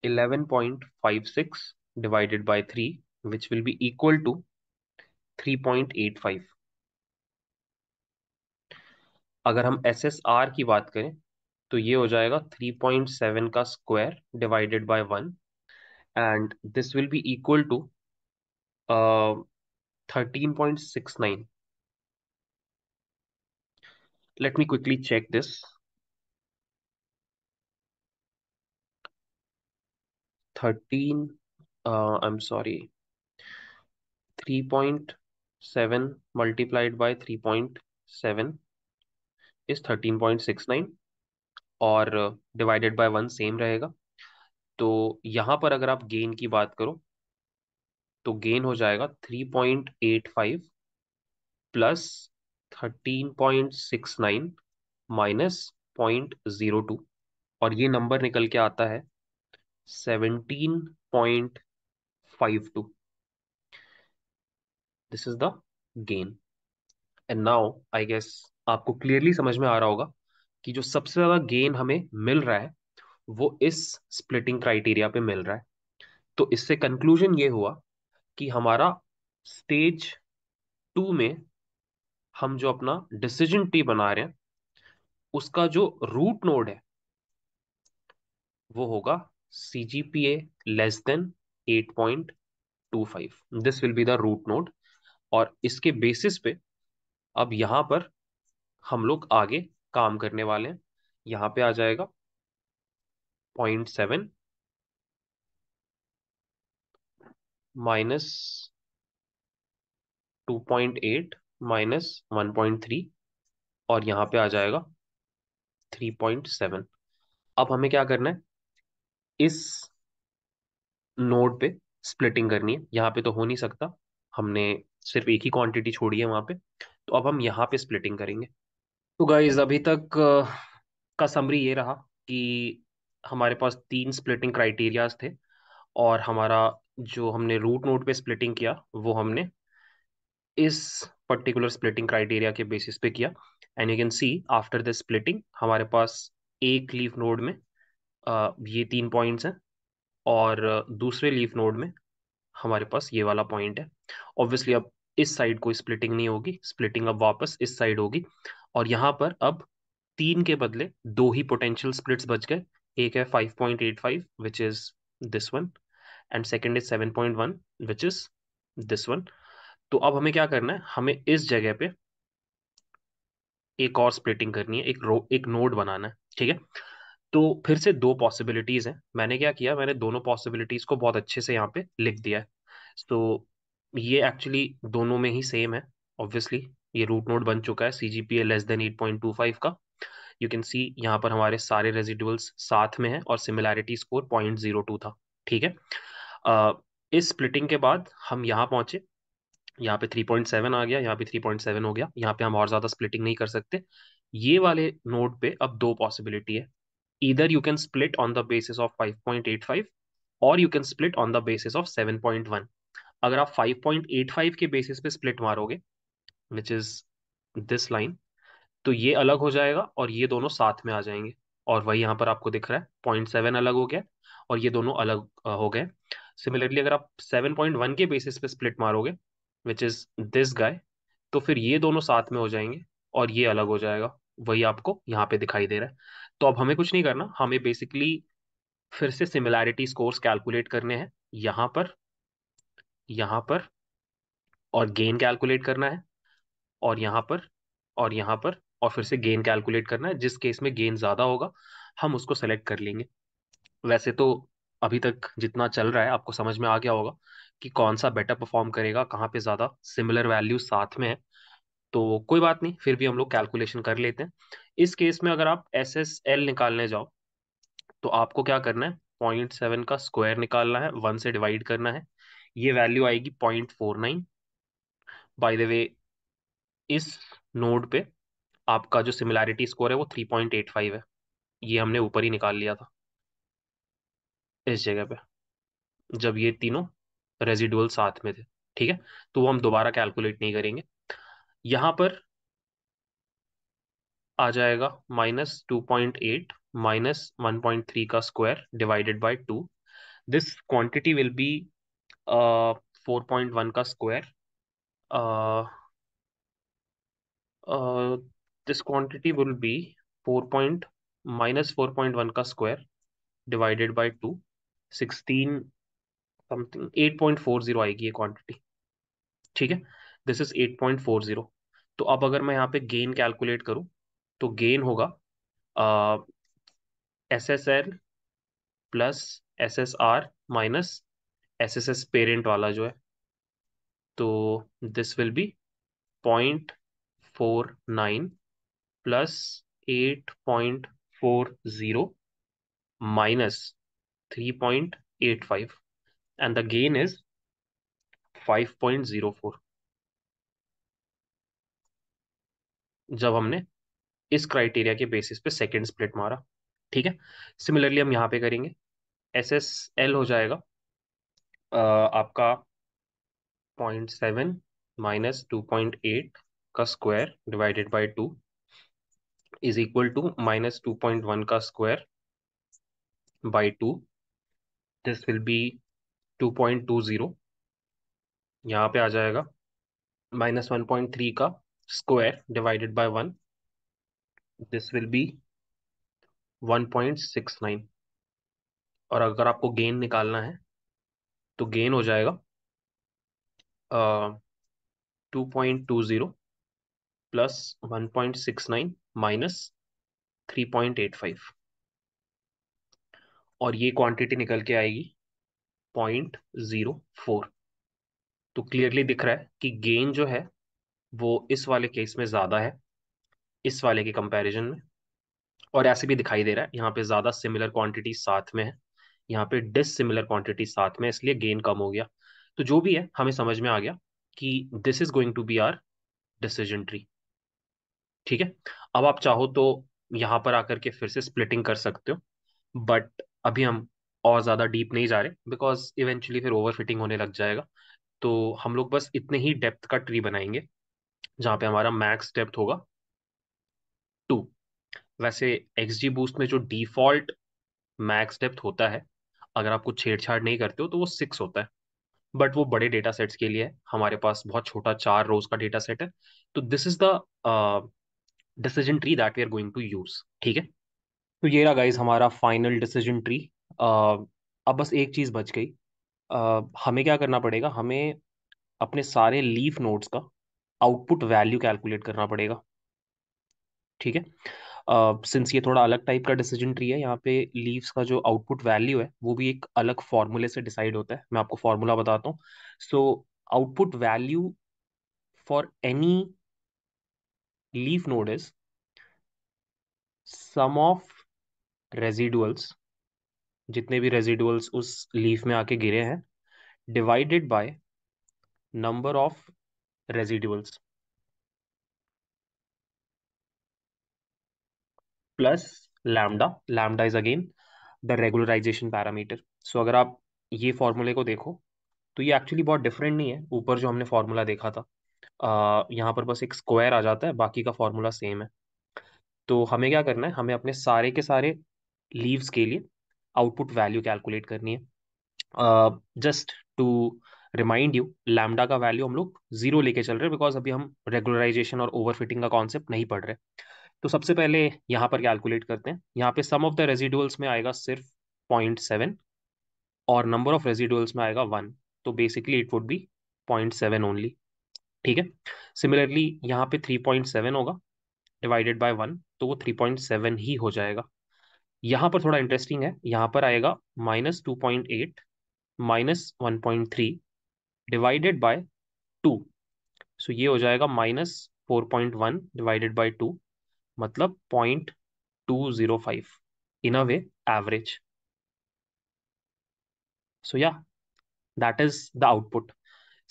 eleven point five six divided by three which will be equal to three point eight five अगर हम S S are की बात करें तो ये हो जाएगा थ्री पॉइंट सेवन का square divided by one and this will be equal to thirteen point six nine let me quickly check this thirteen I am sorry three point seven multiplied by three point seven is thirteen point six nine और divided by one same रहेगा तो यहाँ पर अगर आप gain की बात करो तो गेन हो जाएगा three point eight five plus thirteen point six nine minus point zero two और ये नंबर निकल के आता है seventeen point five two this is the gain and now I guess आपको क्लियरली समझ में आ रहा होगा कि जो सबसे ज्यादा गेन हमें मिल रहा है वो इस स्प्लिटिंग क्राइटेरिया पे मिल रहा है तो इससे कंक्लूजन ये हुआ कि हमारा स्टेज टू में हम जो अपना डिसीजन टी बना रहे हैं उसका जो रूट नोड है वो होगा C G P A less than eight point two five this will be the root node और इसके बेसिस पे अब यहां पर हम लोग आगे काम करने वाले हैं यहाँ पे आ जाएगा point seven minus two point eight minus one point three और यहां पे आ जाएगा थ्री पॉइंट सेवन अब हमें क्या करना है इस नोड पे स्प्लिटिंग करनी है यहाँ पे तो हो नहीं सकता हमने सिर्फ एक ही क्वांटिटी छोड़ी है वहां पे तो अब हम यहां पे स्प्लिटिंग करेंगे तो गाइज अभी तक का समरी ये रहा कि हमारे पास तीन स्प्लिटिंग क्राइटेरियाज थे और हमारा जो हमने रूट नोट पे स्प्लिटिंग किया वो हमने इस पर्टिकुलर स्प्लिटिंग क्राइटेरिया के बेसिस पे किया and you can see after the splitting हमारे पास एक लीफ नोड में ये तीन पॉइंट्स हैं और दूसरे लीफ नोड में हमारे पास ये वाला पॉइंट है ऑब्वियसली अब इस साइड कोई स्प्लिटिंग नहीं होगी स्प्लिटिंग अब वापस इस साइड होगी और यहाँ पर अब तीन के बदले दो ही पोटेंशियल स्प्लिट्स बच गए एक है 5.85 which is this one and second is 7.1 which is this one तो अब हमें क्या करना है हमें इस जगह पे एक और स्प्लिटिंग करनी है एक रो एक नोड बनाना है ठीक है तो फिर से दो पॉसिबिलिटीज हैं मैंने क्या किया मैंने दोनों पॉसिबिलिटीज को बहुत अच्छे से यहाँ पे लिख दिया है तो ये एक्चुअली दोनों में ही सेम है ऑब्वियसली ये रूट नोड बन चुका है C G P A less than eight point two five का यू कैन सी यहाँ पर हमारे सारे रेजिडुअल्स साथ में हैं और similarity score point zero two था ठीक है uh, इस स्प्लिटिंग के बाद हम यहाँ पहुंचे यहाँ पे सेवन आ गया यहाँ पे सेवन हो गया यहाँ पे हम और ज़्यादा स्प्लिटिंग नहीं कर सकते ये वाले नोड पे अब दो पॉसिबिलिटी है इधर you can split on the basis of five point eight five और you can split on the basis of seven point one अगर आप फाइव पॉइंट एट फाइव के बेसिस पे स्प्लिट मारोगे विच इज दिस लाइन तो ये अलग हो जाएगा और ये दोनों साथ में आ जाएंगे और वही यहाँ पर आपको दिख रहा है पॉइंट सेवन अलग हो गया और ये दोनों अलग हो गए सिमिलरली अगर आप सेवन पॉइंट वन के बेसिस पे स्प्लिट मारोगे विच इज दिस गाय तो फिर ये दोनों साथ में हो जाएंगे और ये अलग हो जाएगा वही आपको यहाँ पे दिखाई दे रहा है तो अब हमें कुछ नहीं करना हमें बेसिकली फिर से सिमिलैरिटी स्कोर्स कैलकुलेट करने हैं यहाँ पर यहाँ पर और गेन कैलकुलेट करना है और यहाँ पर और यहाँ पर और फिर से गेन कैलकुलेट करना है जिस केस में गेन ज़्यादा होगा हम उसको सेलेक्ट कर लेंगे वैसे तो अभी तक जितना चल रहा है आपको समझ में आ गया होगा कि कौन सा बेटर परफॉर्म करेगा कहाँ पे ज़्यादा सिमिलर वैल्यू साथ में है तो कोई बात नहीं फिर भी हम लोग कैलकुलेशन कर लेते हैं इस केस में अगर आप एस एस एल निकालने जाओ तो आपको क्या करना है पॉइंट सेवन का स्क्वायर निकालना है वन से डिवाइड करना है ये वैल्यू आएगी point four nine by the way इस नोड पे आपका जो सिमिलैरिटी स्कोर है वो थ्री पॉइंट एट फाइव है ये हमने ऊपर ही निकाल लिया था इस जगह पे जब ये तीनों रेजिडुअल साथ में थे ठीक है तो वो हम दोबारा कैलकुलेट नहीं करेंगे यहां पर आ जाएगा minus two point eight minus one point three का square divided by two this quantity will be four point one का square uh, this quantity will be 4 point minus 4.1 का square divided by 2 16 something 8.40 आएगी ये quantity ठीक है this is 8.40 तो अब अगर मैं यहाँ पे गेन कैलकुलेट करूँ तो गेन होगा S S L plus S S R minus S S S parent वाला जो है तो this will be point four nine plus eight point four zero minus three point eight five and the gain is five point zero four जब हमने इस criteria के basis पे second split मारा ठीक है सिमिलरली हम यहाँ पे करेंगे एस एस एल हो जाएगा आ, आपका seven minus two point eight का square divided by two is equal to minus two point one का square by two this will be two point two zero यहाँ पे आ जाएगा माइनस वन पॉइंट थ्री का square divided by one this will be one point six nine और अगर आपको gain निकालना है तो गेन हो जाएगा two point two zero plus 1.69 minus 3.85 और ये क्वांटिटी निकल के आएगी पॉइंट जीरो फोर तो क्लियरली दिख रहा है कि गेन जो है वो इस वाले केस में ज़्यादा है इस वाले के कंपैरिजन में और ऐसे भी दिखाई दे रहा है यहाँ पे ज़्यादा सिमिलर क्वांटिटी साथ में है यहाँ पे डिसिमिलर क्वांटिटी साथ में इसलिए गेन कम हो गया तो जो भी है हमें समझ में आ गया कि this is going to be our decision tree ठीक है अब आप चाहो तो यहाँ पर आकर के फिर से स्प्लिटिंग कर सकते हो बट अभी हम और ज़्यादा डीप नहीं जा रहे बिकॉज इवेंचुअली फिर ओवर फिटिंग होने लग जाएगा तो हम लोग बस इतने ही डेप्थ का ट्री बनाएंगे जहाँ पे हमारा मैक्स डेप्थ होगा टू वैसे एक्स जी बूस्ट में जो डिफॉल्ट मैक्स डेप्थ होता है अगर आप कुछ छेड़छाड़ नहीं करते हो तो वो सिक्स होता है बट वो बड़े डेटा सेट्स के लिए है हमारे पास बहुत छोटा चार रोज का डेटा सेट है तो this is the decision tree that we are going to use ठीक है तो ये रहा गाइज हमारा फाइनल डिसीजन ट्री अब बस एक चीज़ बच गई uh, हमें क्या करना पड़ेगा हमें अपने सारे लीफ नोट्स का आउटपुट वैल्यू कैलकुलेट करना पड़ेगा ठीक है सिंस uh, ये थोड़ा अलग टाइप का डिसीजन ट्री है यहाँ पे लीव्स का जो आउटपुट वैल्यू है वो भी एक अलग फॉर्मूले से डिसाइड होता है मैं आपको फॉर्मूला बताता हूँ so output value for any leaf node is sum of residuals जितने भी residuals उस लीफ में आके गिरे हैं divided by number of residuals plus lambda lambda is again the regularization parameter so अगर आप ये फॉर्मूले को देखो तो ये एक्चुअली बहुत डिफरेंट नहीं है ऊपर जो हमने फॉर्मूला देखा था यहाँ पर बस एक स्क्वायर आ जाता है बाकी का फॉर्मूला सेम है तो हमें क्या करना है हमें अपने सारे के सारे लीव्स के लिए आउटपुट वैल्यू कैलकुलेट करनी है just to remind you lambda का वैल्यू हम लोग जीरो लेके चल रहे हैं बिकॉज अभी हम रेगुलराइजेशन और ओवरफिटिंग का कॉन्सेप्ट नहीं पढ़ रहे तो सबसे पहले यहाँ पर कैलकुलेट करते हैं यहाँ पे सम ऑफ द रेजिडुअल्स में आएगा सिर्फ पॉइंट सेवन और नंबर ऑफ रेजिडुअल्स में आएगा वन तो basically it would be point seven only ठीक है सिमिलरली यहाँ पे थ्री पॉइंट सेवन होगा डिवाइडेड बाय वन तो वो थ्री पॉइंट सेवन ही हो जाएगा यहाँ पर थोड़ा इंटरेस्टिंग है यहाँ पर आएगा minus two point eight minus one point three divided by two so ये हो जाएगा minus four point one divided by two मतलब point two zero five in a way average so yeah that is the output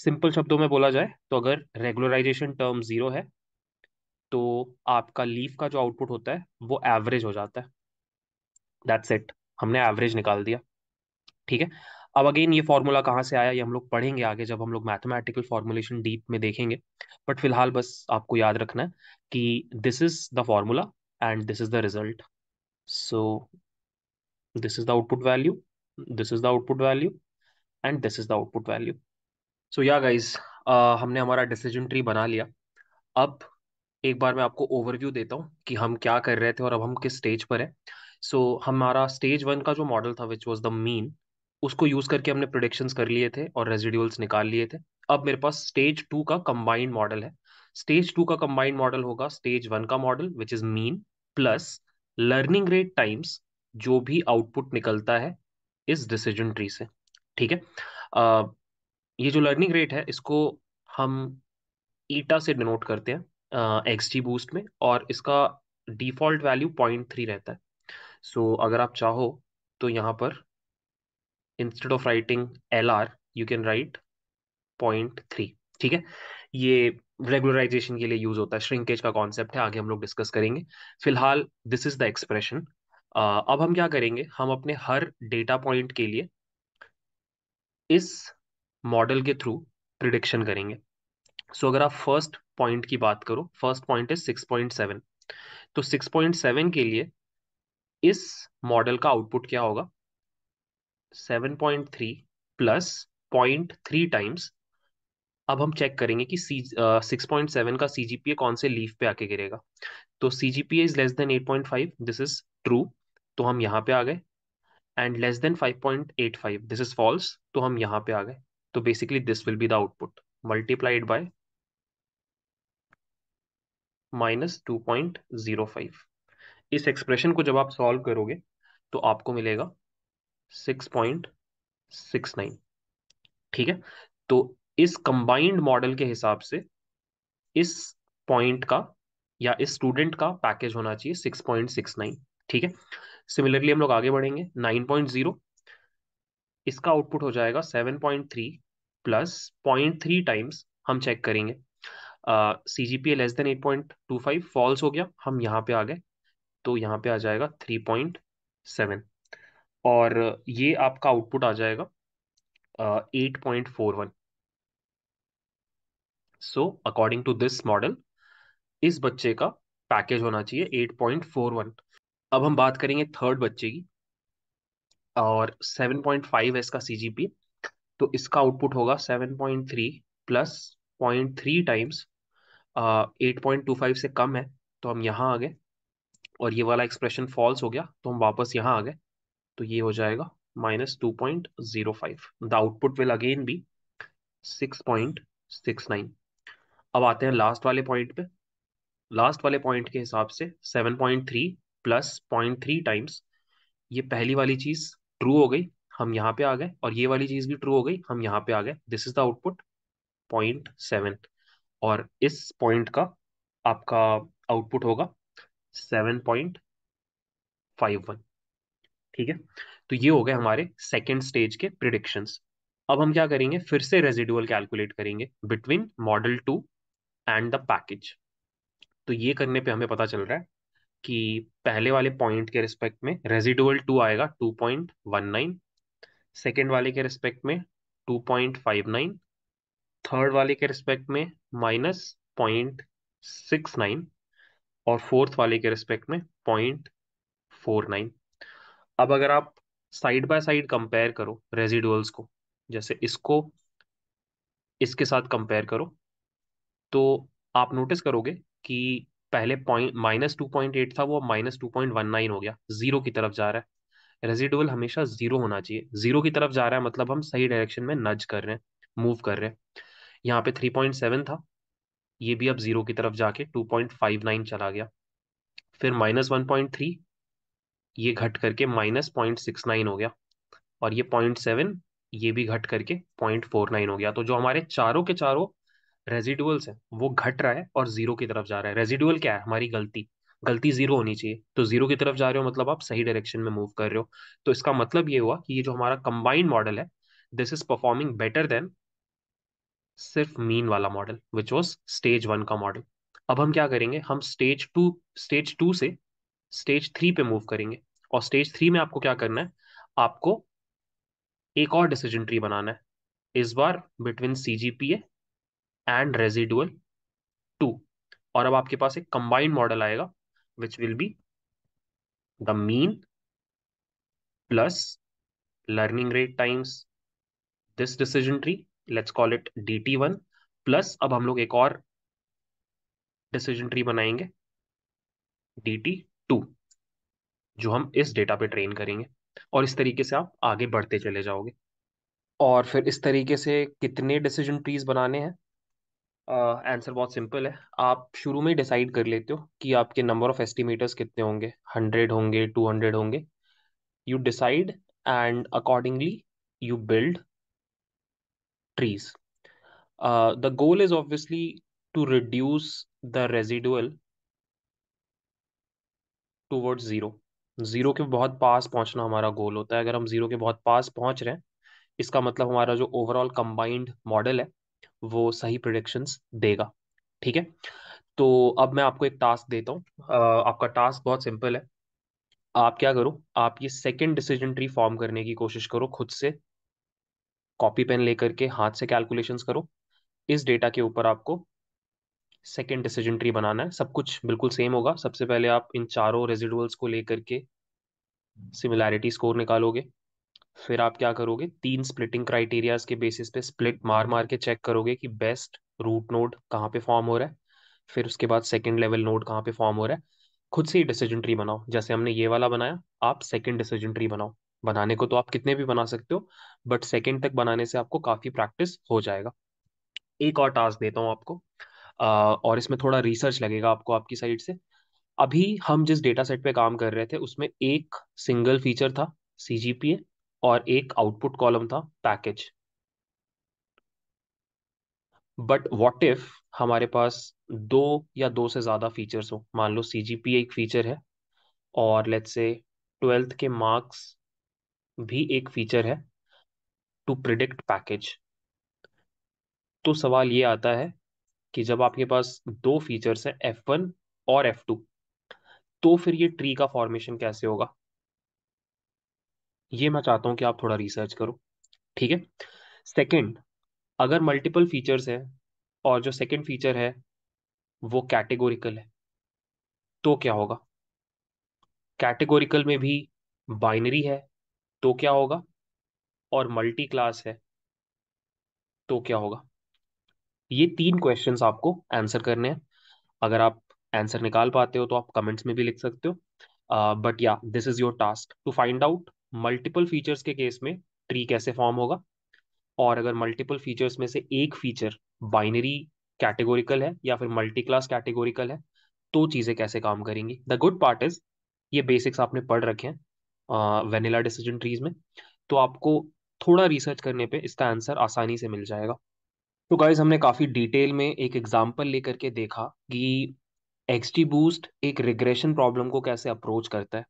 simple शब्दों में बोला जाए तो अगर रेगुलराइजेशन टर्म जीरो है तो आपका लीफ का जो आउटपुट होता है वो एवरेज हो जाता है दैट्स इट हमने एवरेज निकाल दिया ठीक है अब अगेन ये फॉर्मूला कहाँ से आया ये हम लोग पढ़ेंगे आगे जब हम लोग मैथमेटिकल फॉर्मुलेशन डीप में देखेंगे बट फिलहाल बस आपको याद रखना है कि this is the formula and this is the result so this is the output value this is the output value and this is the output value so yeah guys हमने हमारा डिसीजन ट्री बना लिया अब एक बार मैं आपको overview देता हूँ कि हम क्या कर रहे थे और अब हम किस स्टेज पर है सो so, हमारा स्टेज वन का जो मॉडल था विच वॉज द मीन उसको यूज़ करके हमने प्रोडिक्शंस कर लिए थे और रेजिड्यूल्स निकाल लिए थे अब मेरे पास स्टेज टू का कंबाइंड मॉडल है स्टेज टू का कंबाइंड मॉडल होगा स्टेज वन का model which is mean plus learning rate times जो भी आउटपुट निकलता है इस डिसीजन ट्री से ठीक है uh, ये जो लर्निंग रेट है इसको हम ईटा से डिनोट करते हैं एक्स टी बूस्ट में और इसका डिफॉल्ट वैल्यू पॉइंट थ्री रहता है सो so, अगर आप चाहो तो यहाँ पर instead of writing L R you can write point three ठीक है ये रेगुलराइजेशन के लिए यूज होता है श्रिंकेज का कॉन्सेप्ट है आगे हम लोग डिस्कस करेंगे फिलहाल दिस इज द एक्सप्रेशन अब हम क्या करेंगे हम अपने हर डेटा पॉइंट के लिए इस मॉडल के थ्रू प्रिडिक्शन करेंगे सो so, अगर आप फर्स्ट पॉइंट की बात करो फर्स्ट पॉइंट इज 6.7 तो 6.7 के लिए इस मॉडल का आउटपुट क्या होगा 7.3 प्लस पॉइंट थ्री टाइम्स अब हम चेक करेंगे कि सी सिक्स पॉइंट सेवन का सी जी पी ए कौन से लीफ पे आके गिरेगा तो C G P A is less than eight point five this is true तो हम यहाँ पे आ गए and less than five point eight five this is false तो हम यहाँ पे आ गए तो basically this will be the output multiplied by minus two point zero five इस एक्सप्रेशन को जब आप सॉल्व करोगे तो आपको मिलेगा सिक्स पॉइंट सिक्स नाइन ठीक है तो इस कंबाइंड मॉडल के हिसाब से इस पॉइंट का या इस स्टूडेंट का पैकेज होना चाहिए सिक्स पॉइंट सिक्स नाइन ठीक है सिमिलरली हम लोग आगे बढ़ेंगे नाइन पॉइंट जीरो इसका आउटपुट हो जाएगा seven point three plus point three times हम चेक करेंगे C G P less than eight point two five false हो गया हम यहाँ पे आ गए तो यहाँ पे आ जाएगा थ्री पॉइंट सेवन और ये आपका आउटपुट आ जाएगा eight point four one so according to this model इस बच्चे का पैकेज होना चाहिए एट पॉइंट फोर वन अब हम बात करेंगे थर्ड बच्चे की और सेवन पॉइंट फाइव है इसका सी जी पी तो इसका आउटपुट होगा 7.3 plus point three times eight point two five से कम है तो हम यहाँ आ गए और ये वाला एक्सप्रेशन फॉल्स हो गया तो हम वापस यहाँ आ गए तो ये हो जाएगा minus two point zero five the output will again be six point six nine अब आते हैं लास्ट वाले पॉइंट पे लास्ट वाले पॉइंट के हिसाब से seven point three plus point three times ये पहली वाली चीज़ ट्रू हो गई हम यहाँ पे आ गए और ये वाली चीज भी ट्रू हो गई हम यहाँ पे आ गए this is the output point seven और इस पॉइंट का आपका आउटपुट होगा सेवन पॉइंट फाइव वन ठीक है तो ये हो गए हमारे सेकेंड स्टेज के प्रिडिक्शंस अब हम क्या करेंगे फिर से रेजिडुअल कैलकुलेट करेंगे between model two and the package तो ये करने पे हमें पता चल रहा है कि पहले वाले पॉइंट के रिस्पेक्ट में रेजिडुअल टू आएगा two point one nine second वाले के रिस्पेक्ट में two point five nine third वाले के रिस्पेक्ट में माइनस पॉइंट सिक्स नाइन और फोर्थ वाले के रिस्पेक्ट में पॉइंट फोर नाइन अब अगर आप साइड बाय साइड कंपेयर करो रेजिडुअल्स को जैसे इसको इसके साथ कंपेयर करो तो आप नोटिस करोगे कि पहले point minus two point eight था वो minus two point one nine हो गया जीरो की तरफ जा रहा है रेजिडुअल हमेशा जीरो होना चाहिए जीरो की तरफ जा रहा है मतलब हम सही डायरेक्शन में नज कर रहे हैं मूव कर रहे हैं यहाँ पे थ्री पॉइंट सेवन था ये भी अब जीरो की तरफ जाके टू पॉइंट फाइव नाइन चला गया फिर माइनस वन पॉइंट थ्री ये घट करके माइनस पॉइंट सिक्स नाइन हो गया और ये पॉइंट सेवन ये भी घट करके पॉइंट फोर नाइन हो गया तो जो हमारे चारों के चारों रेजिडुअल्स हैं वो घट रहा है और जीरो की तरफ जा रहा है रेजिडुअल क्या है हमारी गलती गलती जीरो होनी चाहिए तो जीरो की तरफ जा रहे हो मतलब आप सही डायरेक्शन में मूव कर रहे हो तो इसका मतलब ये हुआ कि ये जो हमारा कंबाइंड मॉडल है this is performing better than सिर्फ मीन वाला model which was stage one का मॉडल अब हम क्या करेंगे हम स्टेज टू स्टेज टू से स्टेज थ्री पे मूव करेंगे और स्टेज थ्री में आपको क्या करना है आपको एक और डिसीजन ट्री बनाना है इस बार between C G P and residual two और अब आपके पास एक कंबाइंड मॉडल आएगा which will be the mean plus learning rate times this decision tree let's call it dt1 प्लस अब हम लोग एक और डिसीजन ट्री बनाएंगे डी टी टू जो हम इस डेटा पे ट्रेन करेंगे और इस तरीके से आप आगे बढ़ते चले जाओगे और फिर इस तरीके से कितने डिसीजन ट्रीज बनाने हैं आंसर uh, बहुत सिंपल है आप शुरू में ही डिसाइड कर लेते हो कि आपके नंबर ऑफ एस्टिमेटर्स कितने होंगे हंड्रेड होंगे टू हंड्रेड होंगे you decide and accordingly you build trees the goal is obviously to reduce the residual toward zero zero के बहुत पास पहुंचना हमारा गोल होता है अगर हम ज़ीरो के बहुत पास पहुंच रहे हैं इसका मतलब हमारा जो ओवरऑल कंबाइंड मॉडल है वो सही प्रोडिक्शंस देगा ठीक है तो अब मैं आपको एक टास्क देता हूँ आपका टास्क बहुत सिंपल है आप क्या करो आप ये सेकंड डिसीजन ट्री फॉर्म करने की कोशिश करो खुद से कॉपी पेन लेकर के हाथ से कैलकुलेशंस करो इस डेटा के ऊपर आपको सेकेंड डिसीजन ट्री बनाना है सब कुछ बिल्कुल सेम होगा सबसे पहले आप इन चारों रेजिडुअल्स को लेकर के सिमिलैरिटी स्कोर निकालोगे फिर आप क्या करोगे तीन स्प्लिटिंग क्राइटेरियाज के बेसिस पे स्प्लिट मार मार के चेक करोगे कि बेस्ट रूट नोड कहाँ पे फॉर्म हो रहा है फिर उसके बाद सेकेंड लेवल नोड कहाँ पे फॉर्म हो रहा है खुद से ही डिसीजन ट्री बनाओ जैसे हमने ये वाला बनाया आप सेकेंड डिसीजन ट्री बनाओ बनाने को तो आप कितने भी बना सकते हो बट सेकेंड तक बनाने से आपको काफ़ी प्रैक्टिस हो जाएगा एक और टास्क देता हूँ आपको आ, और इसमें थोड़ा रिसर्च लगेगा आपको आपकी साइड से अभी हम जिस डेटा सेट पे काम कर रहे थे उसमें एक सिंगल फीचर था सी जी पी ए और एक आउटपुट कॉलम था पैकेज बट वॉट इफ हमारे पास दो या दो से ज्यादा फीचर्स हो मान लो सीजीपीए एक फीचर है और लेट्स से ट्वेल्थ के मार्क्स भी एक फीचर है टू प्रिडिक्ट पैकेज तो सवाल ये आता है कि जब आपके पास दो फीचर्स हैं एफ वन और एफ टू तो फिर ये ट्री का फॉर्मेशन कैसे होगा ये मैं चाहता हूँ कि आप थोड़ा रिसर्च करो ठीक है सेकेंड अगर मल्टीपल फीचर्स है और जो सेकेंड फीचर है वो कैटेगोरिकल है तो क्या होगा कैटेगोरिकल में भी बाइनरी है तो क्या होगा और मल्टी क्लास है तो क्या होगा ये तीन क्वेश्चंस आपको आंसर करने हैं अगर आप आंसर निकाल पाते हो तो आप कमेंट्स में भी लिख सकते हो but yeah this is your task to find out multiple features के केस में ट्री कैसे फॉर्म होगा और अगर मल्टीपल फीचर्स में से एक फीचर बाइनरी कैटेगोरिकल है या फिर मल्टी क्लास कैटेगोरिकल है तो चीज़ें कैसे काम करेंगी द गुड पार्ट इज ये बेसिक्स आपने पढ़ रखे हैं वेनिला डिसीजन ट्रीज में तो आपको थोड़ा रिसर्च करने पे इसका आंसर आसानी से मिल जाएगा तो गाइज हमने काफ़ी डिटेल में एक एग्जाम्पल लेकर के देखा कि एक्सटी बूस्ट एक रिग्रेशन प्रॉब्लम को कैसे अप्रोच करता है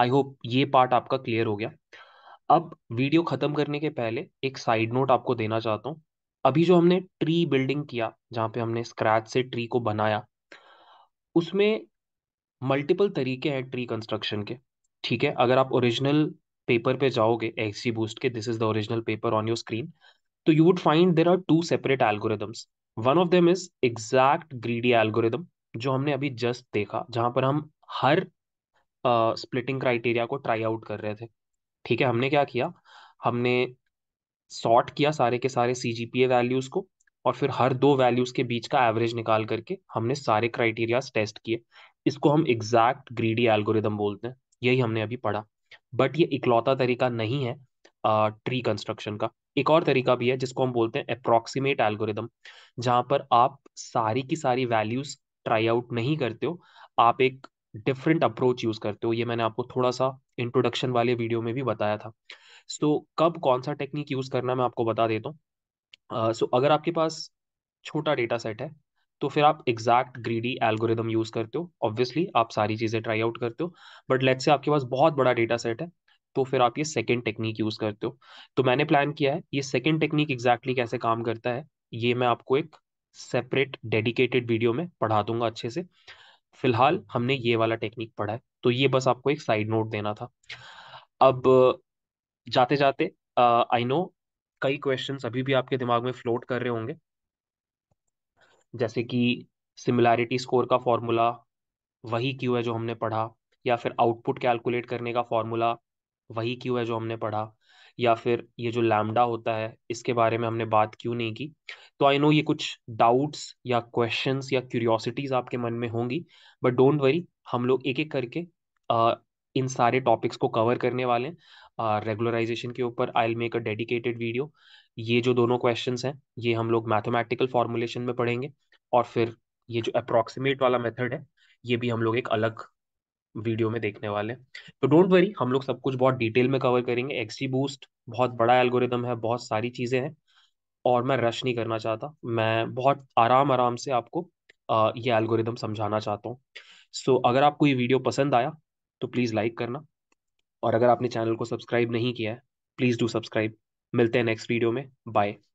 आई होप ये पार्ट आपका क्लियर हो गया अब वीडियो ख़त्म करने के पहले एक साइड नोट आपको देना चाहता हूँ अभी जो हमने ट्री बिल्डिंग किया जहाँ पे हमने स्क्रैच से ट्री को बनाया उसमें मल्टीपल तरीके हैं ट्री कंस्ट्रक्शन के ठीक है अगर आप ओरिजिनल पेपर पे जाओगे एक्सी बूस्ट के this is the original paper on your screen तो you would find there are two separate algorithms one of them is exact greedy algorithm जो हमने अभी जस्ट देखा जहां पर हम हर स्प्लिटिंग क्राइटेरिया को ट्राई आउट कर रहे थे ठीक है हमने क्या किया हमने सॉर्ट किया सारे के सारे सी जी पी ए वैल्यूज़ को और फिर हर दो वैल्यूज़ के बीच का एवरेज निकाल करके हमने सारे क्राइटेरियाज टेस्ट किए इसको हम एग्जैक्ट ग्रीडी एल्गोरिदम बोलते हैं यही हमने अभी पढ़ा बट ये इकलौता तरीका नहीं है ट्री कंस्ट्रक्शन का एक और तरीका भी है जिसको हम बोलते हैं अप्रॉक्सीमेट एल्गोरिदम जहाँ पर आप सारी की सारी वैल्यूज़ ट्राई आउट नहीं करते हो आप एक डिफरेंट अप्रोच यूज करते हो ये मैंने आपको थोड़ा सा इंट्रोडक्शन वाले वीडियो में भी बताया था सो so, कब कौन सा टेक्निक यूज करना मैं आपको बता देता हूँ सो uh, so, अगर आपके पास छोटा डेटा सेट है तो फिर आप एग्जैक्ट ग्रीडी एल्गोरिदम यूज करते हो ऑब्वियसली आप सारी चीजें ट्राई आउट करते हो बट लेट से आपके पास बहुत बड़ा डेटा सेट है तो फिर आप ये सेकेंड टेक्निक यूज करते हो तो मैंने प्लान किया है ये सेकेंड टेक्निक एग्जैक्टली कैसे काम करता है ये मैं आपको एक सेपरेट डेडिकेटेड वीडियो में पढ़ा दूंगा अच्छे से फिलहाल हमने ये वाला टेक्निक पढ़ा है तो ये बस आपको एक साइड नोट देना था अब जाते जाते आई नो कई क्वेश्चन अभी भी आपके दिमाग में फ्लोट कर रहे होंगे जैसे कि सिमिलैरिटी स्कोर का फॉर्मूला वही क्यू है जो हमने पढ़ा या फिर आउटपुट कैलकुलेट करने का फॉर्मूला वही क्यू है जो हमने पढ़ा या फिर ये जो लैमडा होता है इसके बारे में हमने बात क्यों नहीं की तो आई नो ये कुछ डाउट्स या क्वेश्चंस या क्यूरियोसिटीज आपके मन में होंगी बट डोंट वरी हम लोग एक एक करके आ, इन सारे टॉपिक्स को कवर करने वाले हैं रेगुलराइजेशन के ऊपर I make a dedicated video ये जो दोनों क्वेश्चन हैं ये हम लोग मैथमेटिकल फॉर्मुलेशन में पढ़ेंगे और फिर ये जो अप्रॉक्सीमेट वाला मेथड है ये भी हम लोग एक अलग वीडियो में देखने वाले तो डोंट वरी हम लोग सब कुछ बहुत डिटेल में कवर करेंगे एक्सी बूस्ट बहुत बड़ा एल्गोरिदम है बहुत सारी चीज़ें हैं और मैं रश नहीं करना चाहता मैं बहुत आराम आराम से आपको आ, ये एल्गोरिदम समझाना चाहता हूँ सो so, अगर आपको ये वीडियो पसंद आया तो प्लीज़ लाइक करना और अगर आपने चैनल को सब्सक्राइब नहीं किया है प्लीज़ डू सब्सक्राइब मिलते हैं नेक्स्ट वीडियो में बाय